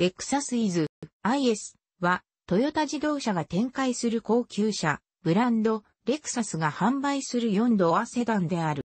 レクサスイズ IS はトヨタ自動車が展開する高級車、ブランド、レクサスが販売する4ドアセダンである。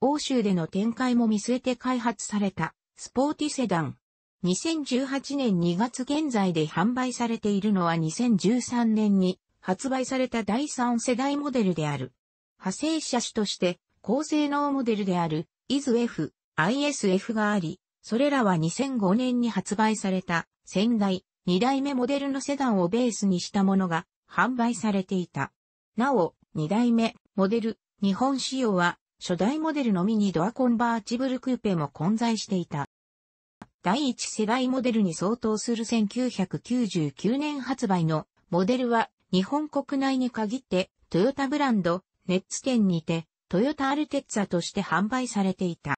欧州での展開も見据えて開発されたスポーティセダン。2018年2月現在で販売されているのは2013年に発売された第3世代モデルである。派生車種として高性能モデルである ISF、ISF があり、それらは2005年に発売された、先代、2代目モデルのセダンをベースにしたものが販売されていた。なお、2代目、モデル、日本仕様は、初代モデルのミニドアコンバーチブルクーペも混在していた。第1世代モデルに相当する1999年発売のモデルは日本国内に限ってトヨタブランドネッツ店にてトヨタアルテッツァとして販売されていた。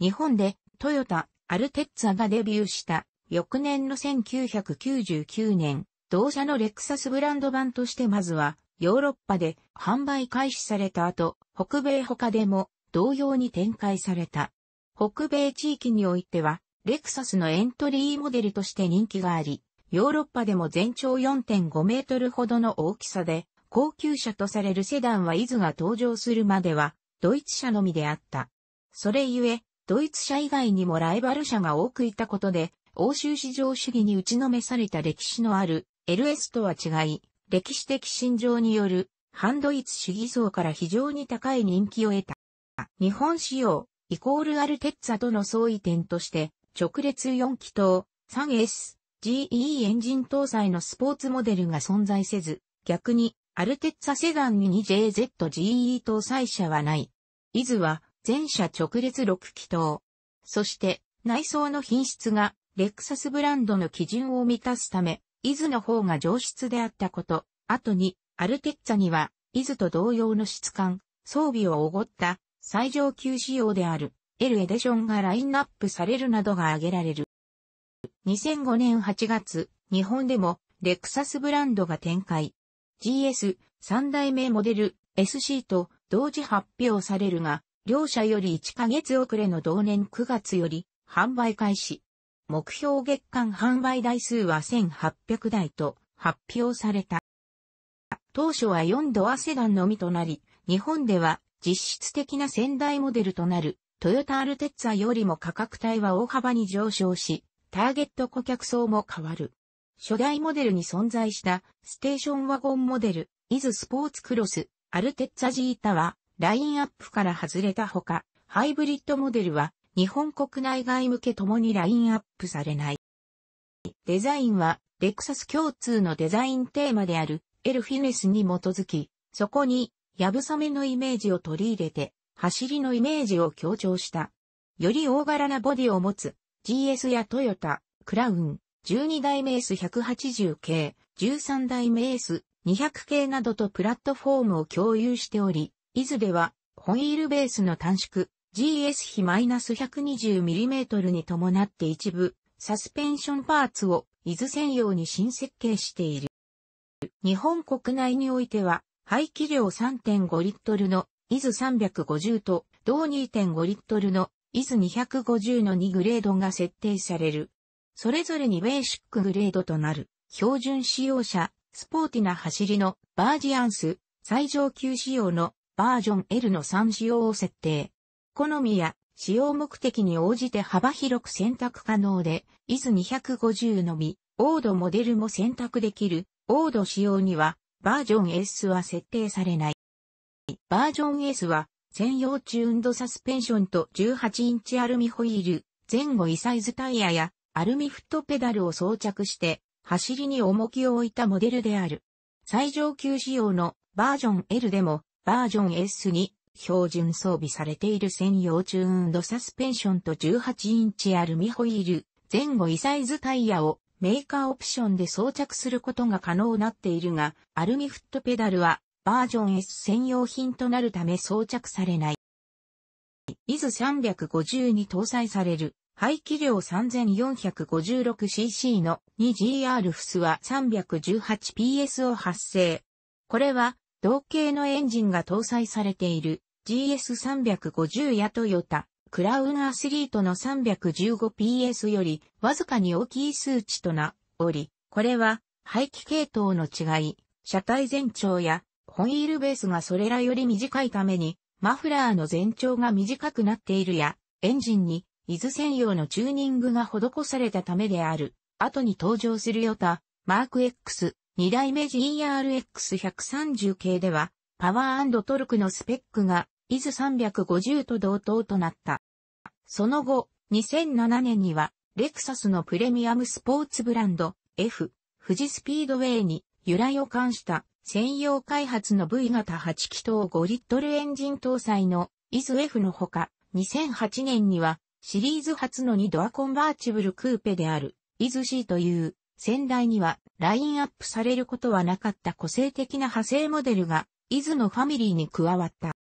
日本でトヨタ、アルテッツァがデビューした翌年の1999年、同社のレクサスブランド版としてまずはヨーロッパで販売開始された後、北米他でも同様に展開された。北米地域においては、レクサスのエントリーモデルとして人気があり、ヨーロッパでも全長4.5メートルほどの大きさで、高級車とされるセダンはイズが登場するまでは、ドイツ車のみであった。それゆえ、ドイツ社以外にもライバル社が多くいたことで、欧州市場主義に打ちのめされた歴史のある LS とは違い、歴史的信条による反ドイツ主義層から非常に高い人気を得た。日本仕様、イコールアルテッツァとの相違点として、直列4気筒、3S、GE エンジン搭載のスポーツモデルが存在せず、逆に、アルテッツァセダンに 2JZGE 搭載車はない。イズは、全車直列6気筒。そして、内装の品質が、レクサスブランドの基準を満たすため、イズの方が上質であったこと、後に、アルテッツァには、イズと同様の質感、装備をおごった、最上級仕様である、L エディションがラインナップされるなどが挙げられる。2005年8月、日本でも、レクサスブランドが展開。GS3 代目モデル SC と同時発表されるが、両社より1ヶ月遅れの同年9月より販売開始。目標月間販売台数は1800台と発表された。当初は4ドアセダンのみとなり、日本では実質的な仙台モデルとなるトヨタアルテッツァよりも価格帯は大幅に上昇し、ターゲット顧客層も変わる。初代モデルに存在したステーションワゴンモデル、イズスポーツクロス、アルテッツァジータはラインアップから外れたほか、ハイブリッドモデルは日本国内外向けともにラインアップされない。デザインはレクサス共通のデザインテーマであるエルフィネスに基づき、そこにヤブサメのイメージを取り入れて、走りのイメージを強調した。より大柄なボディを持つ GS やトヨタ、クラウン、12代目 S180 系、13代目 S200 系などとプラットフォームを共有しており、伊豆では、ホイールベースの短縮、GS 比 -120mm に伴って一部、サスペンションパーツを伊豆専用に新設計している。日本国内においては、排気量3.5リットルの伊豆350と、同2.5リットルの伊豆250の2グレードが設定される。それぞれにベーシックグレードとなる、標準使用車、スポーティな走りのバージアンス、最上級仕様のバージョン L の3仕様を設定。好みや使用目的に応じて幅広く選択可能で、i s 250のみ、オードモデルも選択できる、オード仕様には、バージョン S は設定されない。バージョン S は、専用チューンドサスペンションと18インチアルミホイール、前後イサイズタイヤやアルミフットペダルを装着して、走りに重きを置いたモデルである。最上級仕様のバージョン L でもバージョン S に標準装備されている専用チューンドサスペンションと18インチアルミホイール、前後イサイズタイヤをメーカーオプションで装着することが可能になっているが、アルミフットペダルはバージョン S 専用品となるため装着されない。イズ350に搭載される排気量 3456cc の 2GR フスは 318PS を発生。これは同型のエンジンが搭載されている GS350 やトヨタ、クラウンアスリートの 315PS よりわずかに大きい数値となおり、これは排気系統の違い、車体全長やホイールベースがそれらより短いためにマフラーの全長が短くなっているや、エンジンに伊豆専用のチューニングが施されたためである。後に登場するヨタ、マーク X、2代目 GRX130 系では、パワートルクのスペックが、イズ350と同等となった。その後、2007年には、レクサスのプレミアムスポーツブランド、F、富士スピードウェイに由来を冠した専用開発の V 型8気筒5リットルエンジン搭載のイズ F のほか、2008年にはシリーズ初の2ドアコンバーチブルクーペであるイズ C という先代にはラインアップされることはなかった個性的な派生モデルが、伊豆のファミリーに加わった。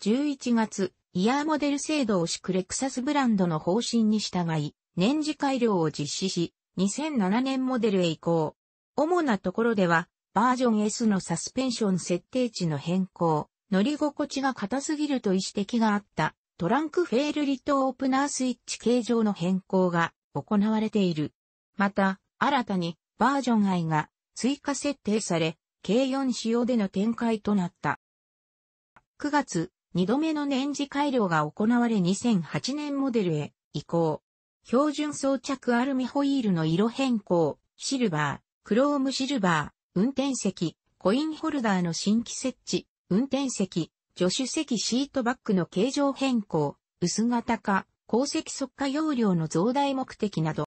11月、イヤーモデル制度を敷くレクサスブランドの方針に従い、年次改良を実施し、2007年モデルへ移行。主なところでは、バージョン S のサスペンション設定値の変更、乗り心地が硬すぎると意指摘があった、トランクフェールリットオープナースイッチ形状の変更が行われている。また、新たにバージョン i が追加設定され、k 4仕様での展開となった。9月、2度目の年次改良が行われ2008年モデルへ移行。標準装着アルミホイールの色変更、シルバー、クロームシルバー、運転席、コインホルダーの新規設置、運転席、助手席シートバックの形状変更、薄型化、鉱石速化容量の増大目的など、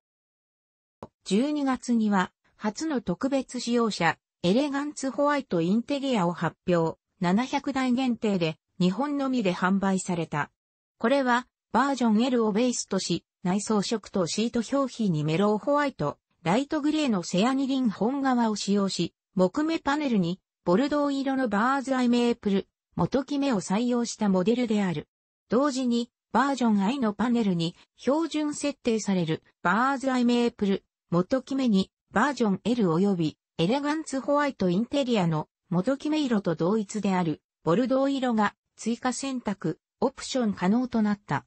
12月には、初の特別使用車、エレガンツホワイトインテリアを発表、700台限定で、日本のみで販売された。これは、バージョン L をベースとし、内装色とシート表皮にメローホワイト、ライトグレーのセアニリン本革を使用し、木目パネルに、ボルドー色のバーズアイメープル、元木目を採用したモデルである。同時に、バージョン I のパネルに標準設定されるバーズアイメープル、元決めにバージョン L 及びエレガンツホワイトインテリアの元決め色と同一であるボルドー色が追加選択、オプション可能となった。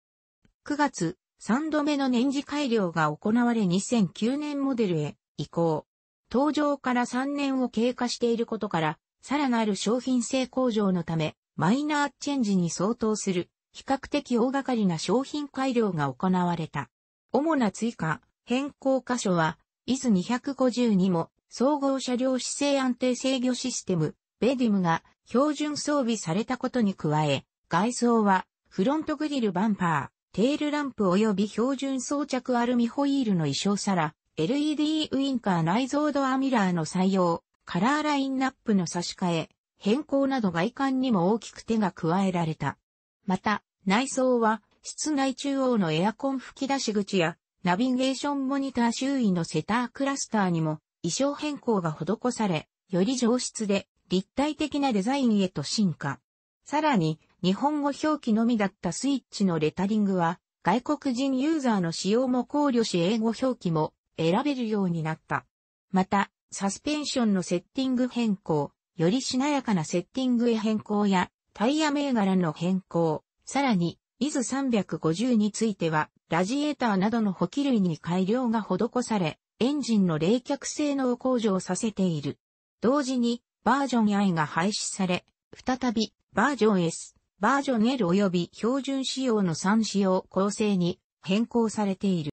9月、3度目の年次改良が行われ2009年モデルへ移行。登場から3年を経過していることから、さらなる商品性向上のため、マイナーチェンジに相当する、比較的大掛かりな商品改良が行われた。主な追加、変更箇所は、IS250 にも、総合車両姿勢安定制御システム、ベディムが標準装備されたことに加え、外装は、フロントグリルバンパー、テールランプ及び標準装着アルミホイールの衣装皿、LED ウインカー内蔵ドアミラーの採用、カラーラインナップの差し替え、変更など外観にも大きく手が加えられた。また、内装は、室内中央のエアコン吹き出し口やナビゲーションモニター周囲のセタークラスターにも衣装変更が施され、より上質で立体的なデザインへと進化。さらに、日本語表記のみだったスイッチのレタリングは、外国人ユーザーの使用も考慮し英語表記も選べるようになった。また、サスペンションのセッティング変更、よりしなやかなセッティングへ変更や、タイヤ銘柄の変更、さらに、イズ350については、ラジエーターなどの補給類に改良が施され、エンジンの冷却性能を向上させている。同時に、バージョン I が廃止され、再び、バージョン S、バージョン L 及び標準仕様の3仕様構成に変更されている。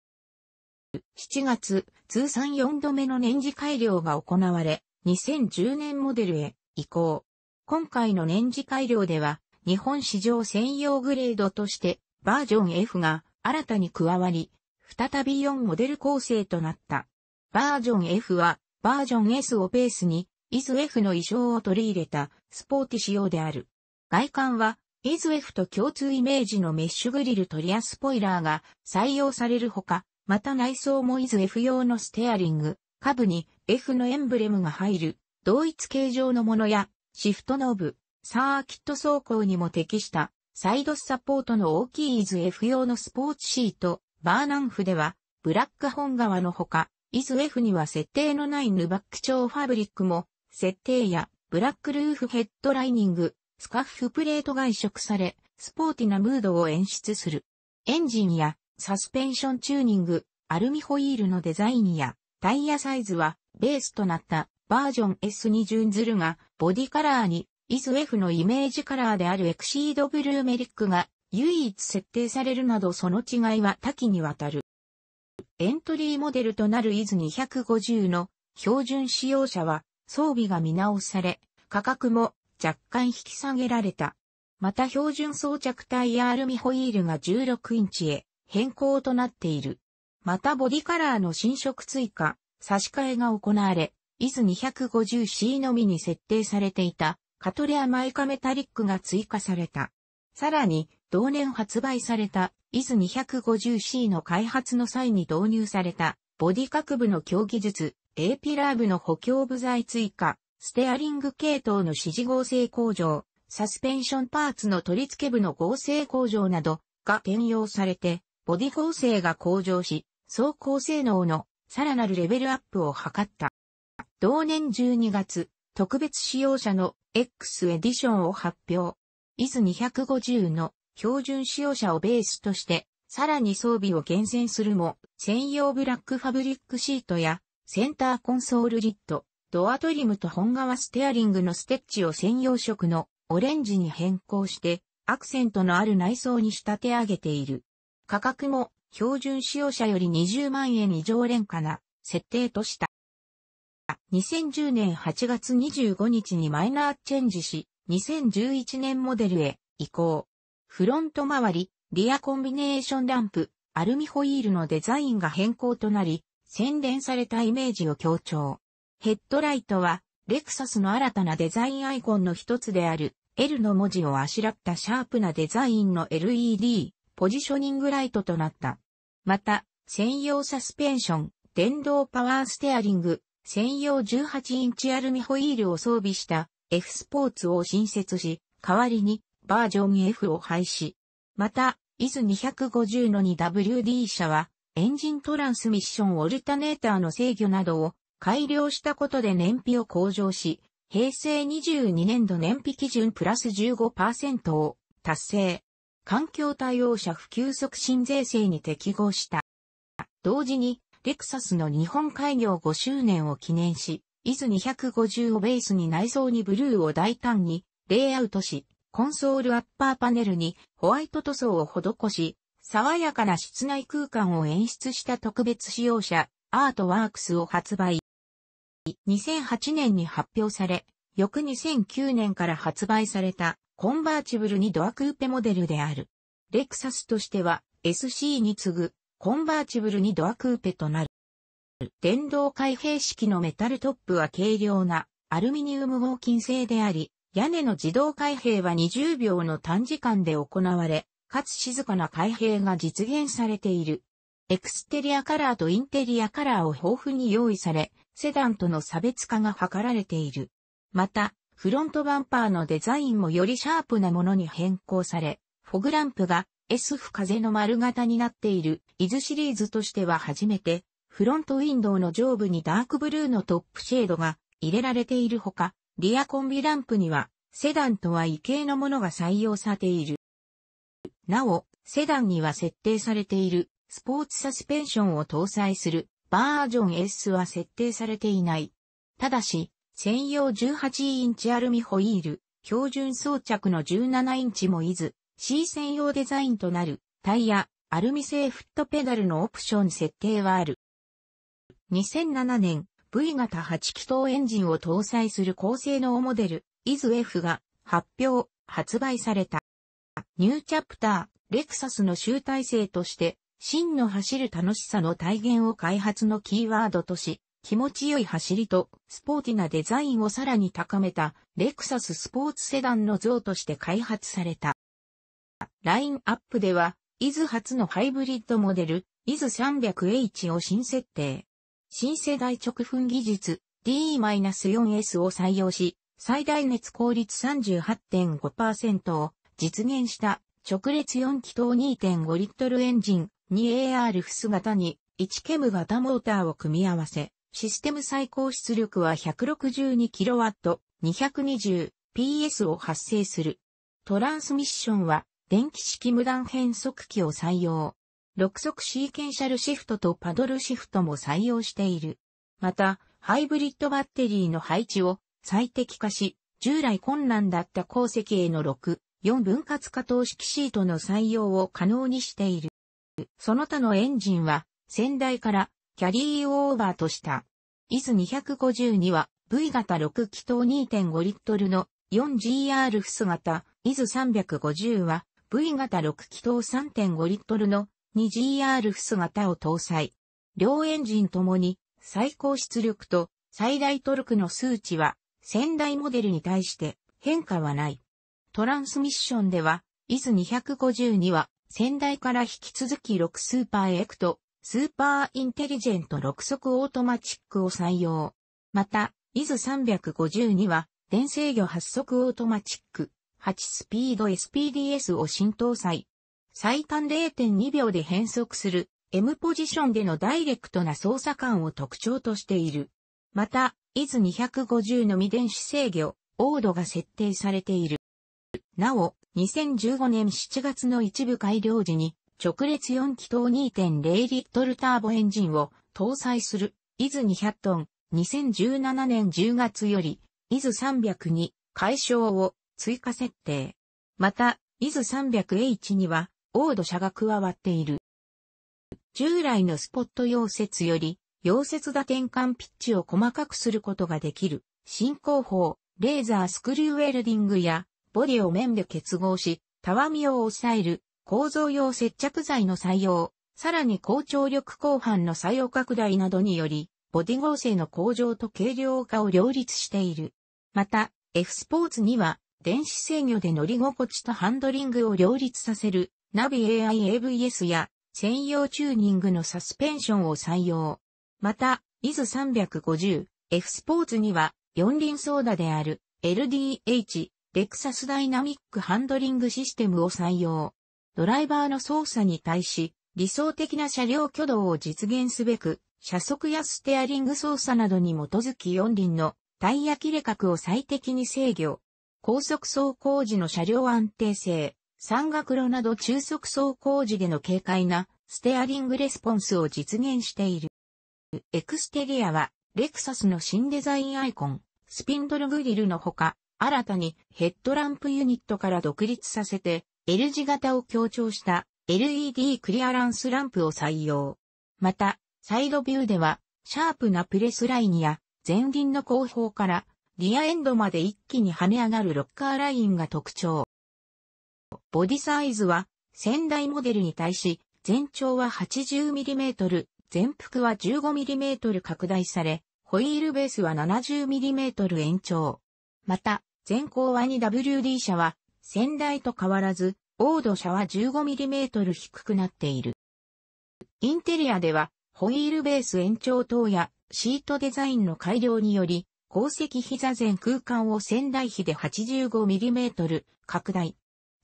7月、通算4度目の年次改良が行われ、2010年モデルへ移行。今回の年次改良では、日本市場専用グレードとしてバージョン F が新たに加わり、再び4モデル構成となった。バージョン F はバージョン S をベースに、イズ F の衣装を取り入れたスポーティ仕様である。外観は、イズ F と共通イメージのメッシュグリルとリアスポイラーが採用されるほか、また内装もイズ F 用のステアリング、下部に F のエンブレムが入る、同一形状のものや、シフトノブ、サーキット走行にも適した、サイドサポートの大きいイズ F 用のスポーツシート、バーナンフでは、ブラック本革のほか、ズ豆 F には設定のないヌバック調ファブリックも、設定やブラックルーフヘッドライニング、スカッフプレート外食され、スポーティなムードを演出する。エンジンやサスペンションチューニング、アルミホイールのデザインやタイヤサイズはベースとなったバージョン S に準ずるが、ボディカラーにイズ F のイメージカラーであるエクシードブルーメリックが唯一設定されるなどその違いは多岐にわたる。エントリーモデルとなるイズ250の標準使用者は装備が見直され、価格も若干引き下げられた。また標準装着帯やアルミホイールが16インチへ変更となっている。またボディカラーの新色追加、差し替えが行われ、イズ 250C のみに設定されていたカトレアマイカメタリックが追加された。さらに、同年発売された、イズ 250C の開発の際に導入された、ボディ各部の強技術、A ピラー部の補強部材追加、ステアリング系統の指示合成工場、サスペンションパーツの取り付け部の合成工場などが転用されて、ボディ構成が向上し、走行性能のさらなるレベルアップを図った。同年12月、特別使用者の X エディションを発表。IS250 の標準使用者をベースとして、さらに装備を厳選するも、専用ブラックファブリックシートや、センターコンソールリッド、ドアトリムと本革ステアリングのステッチを専用色のオレンジに変更して、アクセントのある内装に仕立て上げている。価格も標準使用者より20万円以上廉価な設定とした。2010年8月25日にマイナーチェンジし、2011年モデルへ移行。フロント周り、リアコンビネーションランプ、アルミホイールのデザインが変更となり、洗練されたイメージを強調。ヘッドライトは、レクサスの新たなデザインアイコンの一つである、L の文字をあしらったシャープなデザインの LED、ポジショニングライトとなった。また、専用サスペンション、電動パワーステアリング、専用18インチアルミホイールを装備した F スポーツを新設し、代わりにバージョン F を廃止。また、イズ250の 2WD 車は、エンジントランスミッションオルタネーターの制御などを改良したことで燃費を向上し、平成22年度燃費基準プラス15%を達成。環境対応者普及促進税制に適合した。同時にレクサスの日本開業5周年を記念し、イズ250をベースに内装にブルーを大胆にレイアウトし、コンソールアッパーパネルにホワイト塗装を施し、爽やかな室内空間を演出した特別使用者、アートワークスを発売。2008年に発表され、翌2009年から発売されたコンバーチブルにドアクーペモデルである。レクサスとしては SC に次ぐコンバーチブルにドアクーペとなる。電動開閉式のメタルトップは軽量なアルミニウム合金製であり、屋根の自動開閉は20秒の短時間で行われ、かつ静かな開閉が実現されている。エクステリアカラーとインテリアカラーを豊富に用意され、セダンとの差別化が図られている。また、フロントバンパーのデザインもよりシャープなものに変更され、フォグランプが S f 風の丸型になっている、伊豆シリーズとしては初めて、フロントウィンドウの上部にダークブルーのトップシェードが入れられているほか、リアコンビランプには、セダンとは異形のものが採用されている。なお、セダンには設定されている、スポーツサスペンションを搭載する、バージョン S は設定されていない。ただし、専用18インチアルミホイール、標準装着の17インチもいず、C 専用デザインとなるタイヤ、アルミ製フットペダルのオプション設定はある。2007年、V 型8気筒エンジンを搭載する高性能モデル、イズ F が発表、発売された。ニューチャプター、レクサスの集大成として、真の走る楽しさの体現を開発のキーワードとし、気持ちよい走りとスポーティなデザインをさらに高めたレクサススポーツセダンの像として開発された。ラインアップでは、伊豆初のハイブリッドモデル、伊豆 300H を新設定。新世代直噴技術 DE-4S を採用し、最大熱効率38.5%を実現した直列4気筒2.5リットルエンジン 2AR フス型に1ケム型モーターを組み合わせ、システム最高出力は 162kW、220PS を発生する。トランスミッションは電気式無断変速機を採用。6速シーケンシャルシフトとパドルシフトも採用している。また、ハイブリッドバッテリーの配置を最適化し、従来困難だった鉱石への6、4分割化等式シートの採用を可能にしている。その他のエンジンは、先代からキャリーオーバーとした。イズ250には V 型6気筒2.5リットルの 4GR フス型、イズ350は V 型6気筒3.5リットルの 2GR フス型を搭載。両エンジンともに最高出力と最大トルクの数値は先代モデルに対して変化はない。トランスミッションでは、イズ2 5には先代から引き続き6スーパーエクト、スーパーインテリジェント6速オートマチックを採用。また、イズ3 5には電制御8速オートマチック、8スピード SPDS を新搭載。最短0.2秒で変速する M ポジションでのダイレクトな操作感を特徴としている。また、IS250 の未電子制御、オードが設定されている。なお、2015年7月の一部改良時に、直列4気筒2.0リットルターボエンジンを搭載する、IS200 トン、2017年10月より、IS302 解消を追加設定。また、伊豆 300H には、オード車が加わっている。従来のスポット溶接より、溶接打転換ピッチを細かくすることができる、進行法、レーザースクリューウェルディングや、ボディを面で結合し、たわみを抑える、構造用接着剤の採用、さらに高張力後半の採用拡大などにより、ボディ合成の向上と軽量化を両立している。また、F スポーツには、電子制御で乗り心地とハンドリングを両立させる、ナビ AIAVS や専用チューニングのサスペンションを採用。また、i s 350、F スポーツには、四輪ソーダである LDH、レクサスダイナミックハンドリングシステムを採用。ドライバーの操作に対し、理想的な車両挙動を実現すべく、車速やステアリング操作などに基づき四輪のタイヤ切れ角を最適に制御、高速走行時の車両安定性、山岳路など中速走行時での軽快なステアリングレスポンスを実現している。エクステリアは、レクサスの新デザインアイコン、スピンドルグリルのほか、新たにヘッドランプユニットから独立させて、L 字型を強調した LED クリアランスランプを採用。また、サイドビューでは、シャープなプレスラインや前輪の後方からリアエンドまで一気に跳ね上がるロッカーラインが特徴。ボディサイズは、先代モデルに対し、全長は 80mm、全幅は 15mm 拡大され、ホイールベースは 70mm 延長。また、前後ワニ WD 車は、先代と変わらず、オード車は 15mm 低くなっている。インテリアでは、ホイールベース延長等やシートデザインの改良により、鉱石膝前空間を仙台比で 85mm 拡大。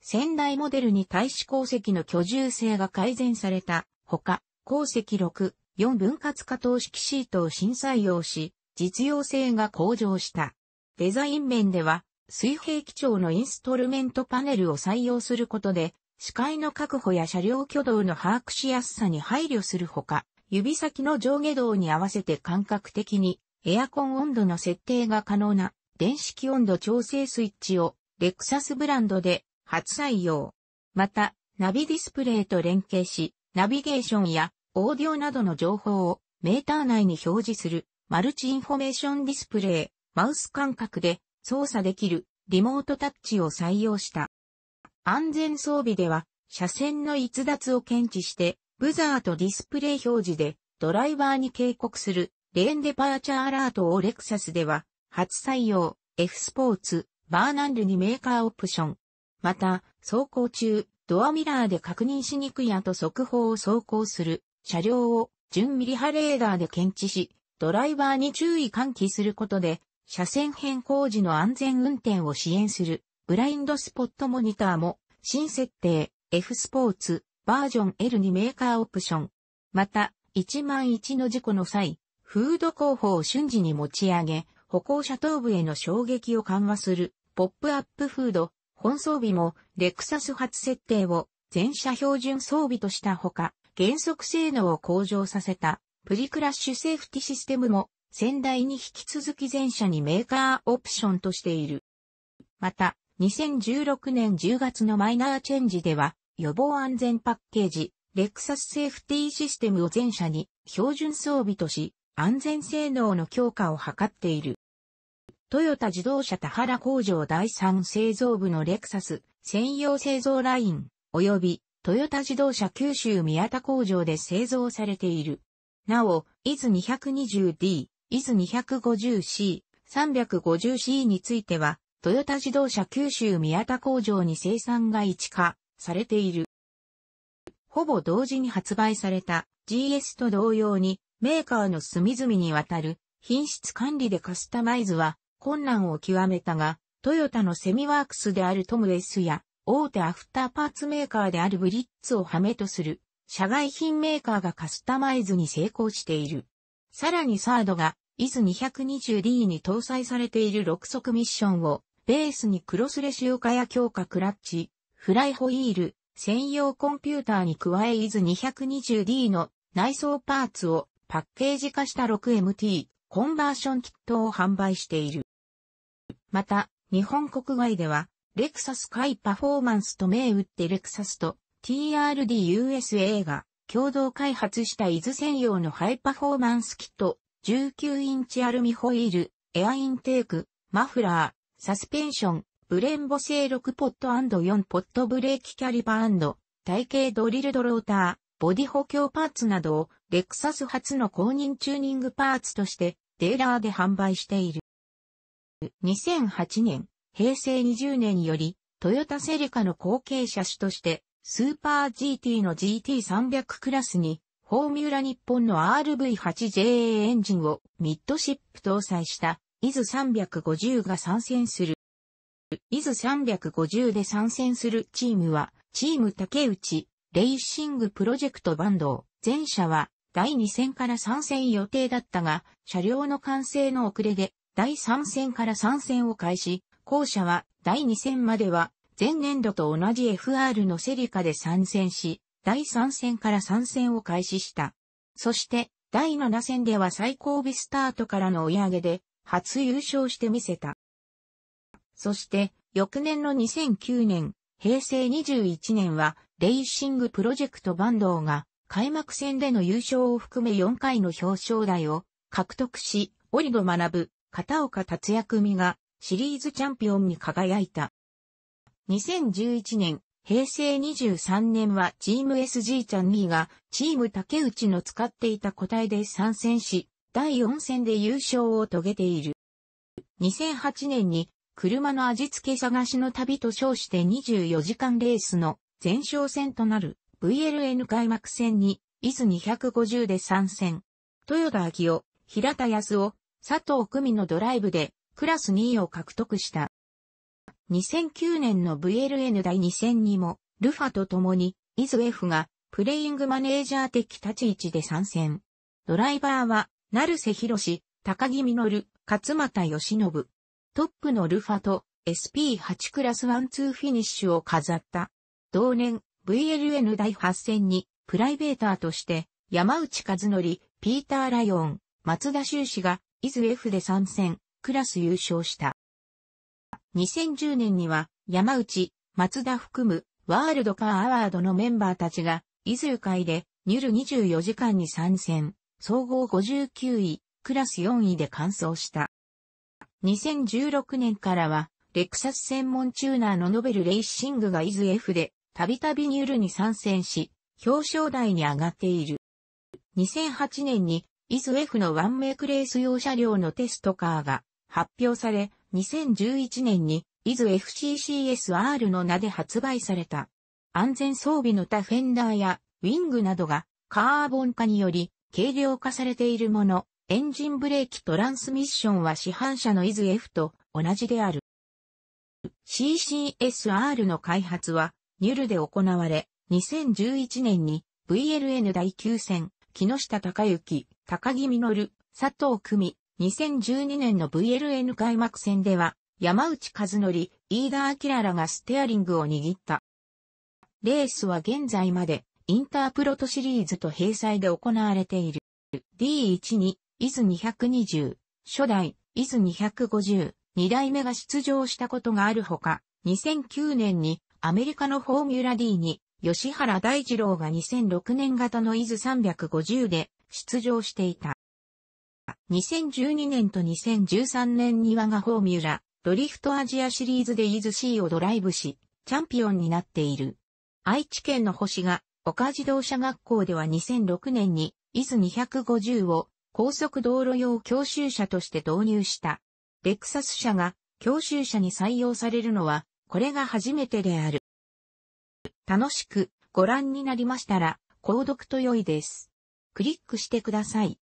仙台モデルに対し鉱石の居住性が改善されたほか、鉱石6、4分割化等式シートを新採用し、実用性が向上した。デザイン面では、水平基調のインストルメントパネルを採用することで、視界の確保や車両挙動の把握しやすさに配慮するほか、指先の上下動に合わせて感覚的にエアコン温度の設定が可能な電子機温度調整スイッチをレクサスブランドで初採用。また、ナビディスプレイと連携し、ナビゲーションやオーディオなどの情報をメーター内に表示するマルチインフォメーションディスプレイ、マウス感覚で操作できるリモートタッチを採用した。安全装備では車線の逸脱を検知してブザーとディスプレイ表示でドライバーに警告するレーンデパーチャーアラートをレクサスでは、初採用、F スポーツ、バーナンルにメーカーオプション。また、走行中、ドアミラーで確認しにくい後速報を走行する車両を準ミリ波レーダーで検知し、ドライバーに注意喚起することで、車線変更時の安全運転を支援するブラインドスポットモニターも新設定 F スポーツバージョン L にメーカーオプション。また、1万1の事故の際、フード工法を瞬時に持ち上げ、歩行者頭部への衝撃を緩和する、ポップアップフード、本装備も、レクサス初設定を、全車標準装備としたほか、減速性能を向上させた、プリクラッシュセーフティシステムも、先代に引き続き全車にメーカーオプションとしている。また、2016年10月のマイナーチェンジでは、予防安全パッケージ、レクサスセーフティシステムを全車に標準装備とし、安全性能の強化を図っている。トヨタ自動車田原工場第3製造部のレクサス専用製造ライン及びトヨタ自動車九州宮田工場で製造されている。なお、イズ 220D、イズ 250C、350C については、トヨタ自動車九州宮田工場に生産が一化されている。ほぼ同時に発売された GS と同様にメーカーの隅々にわたる品質管理でカスタマイズは困難を極めたが、トヨタのセミワークスであるトム S や大手アフターパーツメーカーであるブリッツをはめとする社外品メーカーがカスタマイズに成功している。さらにサードが IS220D に搭載されている6速ミッションをベースにクロスレシオ化や強化クラッチ、フライホイール、専用コンピューターに加え IS220D の内装パーツをパッケージ化した 6MT コンバーションキットを販売している。また、日本国外では、レクサスイパフォーマンスと銘打ってレクサスと TRDUSA が共同開発した伊豆専用のハイパフォーマンスキット、19インチアルミホイール、エアインテーク、マフラー、サスペンション、ブレンボ製6ポット &4 ポットブレーキキャリパー体型ドリルドローター、ボディ補強パーツなどをレクサス初の公認チューニングパーツとしてデーラーで販売している。2008年、平成20年よりトヨタセリカの後継車種としてスーパー GT の GT300 クラスにフォーミュラ日本の RV8JA エンジンをミッドシップ搭載したイズ350が参戦する。イズ350で参戦するチームは、チーム竹内、レイシングプロジェクトバンド、前者は第2戦から参戦予定だったが、車両の完成の遅れで第3戦から参戦を開始、後者は第2戦までは前年度と同じ FR のセリカで参戦し、第3戦から参戦を開始した。そして、第7戦では最後尾スタートからの追い上げで、初優勝してみせた。そして、翌年の2009年、平成21年は、レイシングプロジェクトバンドが開幕戦での優勝を含め4回の表彰台を獲得し、リ戸学、片岡達也組がシリーズチャンピオンに輝いた。2011年、平成23年はチーム SG ちゃんにがチーム竹内の使っていた個体で参戦し、第4戦で優勝を遂げている。2008年に車の味付け探しの旅と称して24時間レースの前哨戦となる VLN 開幕戦に、伊豆250で参戦。豊田昭夫、平田康夫、佐藤久美のドライブで、クラス2位を獲得した。2009年の VLN 第2戦にも、ルファと共に、伊豆 F が、プレイングマネージャー的立ち位置で参戦。ドライバーは、成瀬博士、高木実、勝又義信。トップのルファと、SP8 クラス1-2フィニッシュを飾った。同年、VLN 第8戦に、プライベーターとして、山内和則、ピーター・ライオン、松田修士が、伊豆 F で参戦、クラス優勝した。2010年には、山内、松田含む、ワールドカーアワードのメンバーたちが、伊豆会で、ニュル24時間に参戦、総合59位、クラス4位で完走した。2016年からは、レクサス専門チューナーのノベルレイシングがイズ F でたびたびニュールに参戦し、表彰台に上がっている。2008年に、イズ F のワンメイクレース用車両のテストカーが発表され、2011年に、イズ FCCSR の名で発売された。安全装備の他フェンダーやウィングなどがカーボン化により軽量化されているもの、エンジンブレーキトランスミッションは市販車のイズ F と同じである。CCSR の開発はニュルで行われ、2011年に VLN 第9戦、木下隆之、高木実、佐藤久美、2012年の VLN 開幕戦では、山内和則、飯田明らがステアリングを握った。レースは現在まで、インタープロトシリーズと併鎖で行われている。D12、伊豆220、初代、伊豆250、2代目が出場したことがあるほか、2009年にアメリカのフォーミュラ D に、吉原大二郎が2006年型の伊豆350で出場していた。2012年と2013年にはがフォーミュラ、ドリフトアジアシリーズで伊豆 C をドライブし、チャンピオンになっている。愛知県の星が、岡自動車学校では2006年に、伊豆250を高速道路用教習車として導入した。レクサス車が教習車に採用されるのはこれが初めてである。楽しくご覧になりましたら、購読と良いです。クリックしてください。